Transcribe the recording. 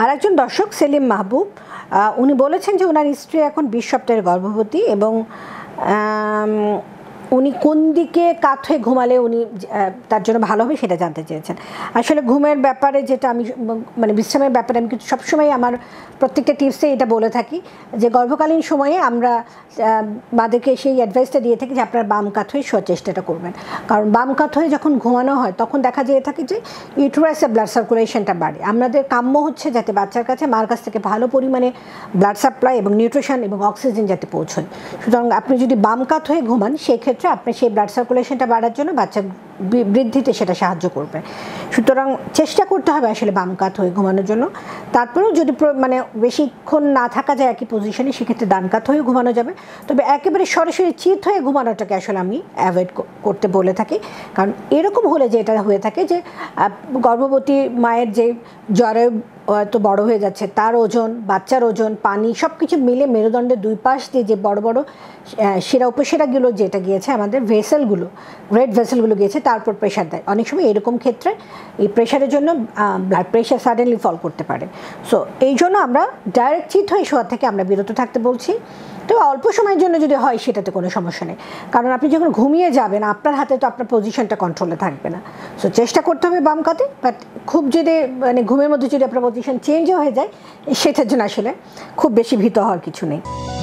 আর একজন দর্শক সেলিম মাহবুব উনি বলেছেন যে ওনার স্ত্রী এখন বিশ সপ্তাহের গর্ভবতী এবং উনি কোন দিকে কাত হয়ে ঘুমালে উনি তার জন্য ভালো হবে সেটা জানতে চেয়েছেন আসলে ঘুমের ব্যাপারে যেটা আমি মানে বিশ্রামের ব্যাপারে আমি কিন্তু সবসময় আমার প্রত্যেকটা টিপসে এটা বলে থাকি যে গর্ভকালীন সময়ে আমরা মাদেরকে সেই অ্যাডভাইসটা দিয়ে থাকি যে আপনার বাম কাত হয়ে শোয়ার চেষ্টাটা করবেন কারণ বাম কাত হয়ে যখন ঘুমানো হয় তখন দেখা যেয়ে থাকে যে ইউটোরাইসে ব্লাড সার্কুলেশনটা বাড়ে আমাদের কাম্য হচ্ছে যাতে বাচ্চার কাছে মার কাছ থেকে ভালো পরিমাণে ব্লাড সাপ্লাই এবং নিউট্রিশন এবং অক্সিজেন যাতে পৌঁছয় সুতরাং আপনি যদি বাম কাত হয়ে ঘুমান সেক্ষেত্রে ক্ষেত্রে আপনি সেই ব্লাড সার্কুলেশনটা বাড়ার জন্য বাচ্চা বৃদ্ধিতে সেটা সাহায্য করবে সুতরাং চেষ্টা করতে হবে আসলে বাম কাত হয়ে ঘুমানোর জন্য তারপরেও যদি মানে বেশিক্ষণ না থাকা যায় একই পজিশনে সেক্ষেত্রে ডান কাত হয়ে ঘুমানো যাবে তবে একেবারে সরাসরি চিত হয়ে ঘুমানোটাকে আসলে আমি অ্যাভয়েড করতে বলে থাকি কারণ এরকম হলে যে এটা হয়ে থাকে যে গর্ভবতী মায়ের যে জ্বরে হয়তো বড় হয়ে যাচ্ছে তার ওজন বাচ্চার ওজন পানি সব কিছু মিলে মেরুদণ্ডের দুই পাশ দিয়ে যে বড় বড় সেরা উপসেরাগুলো যেটা গিয়েছে আমাদের ভেসেলগুলো রেড ভেসেলগুলো গিয়েছে তারপর প্রেশার দেয় অনেক সময় এরকম ক্ষেত্রে এই প্রেশারের জন্য ব্লাড প্রেশার সাডেনলি ফল করতে পারে সো এই জন্য আমরা ডাইরেক্ট চিট হয়ে শোয়ার থেকে আমরা বিরত থাকতে বলছি তো অল্প সময়ের জন্য যদি হয় সেটাতে কোনো সমস্যা নেই কারণ আপনি যখন ঘুমিয়ে যাবেন আপনার হাতে তো আপনার পজিশনটা কন্ট্রোলে থাকবে না সো চেষ্টা করতে হবে বাম কাতে বাট খুব যদি মানে ঘুমের মধ্যে যদি আপনার পজিশন চেঞ্জও হয়ে যায় সেটার জন্য আসলে খুব বেশি ভীত হওয়ার কিছু নেই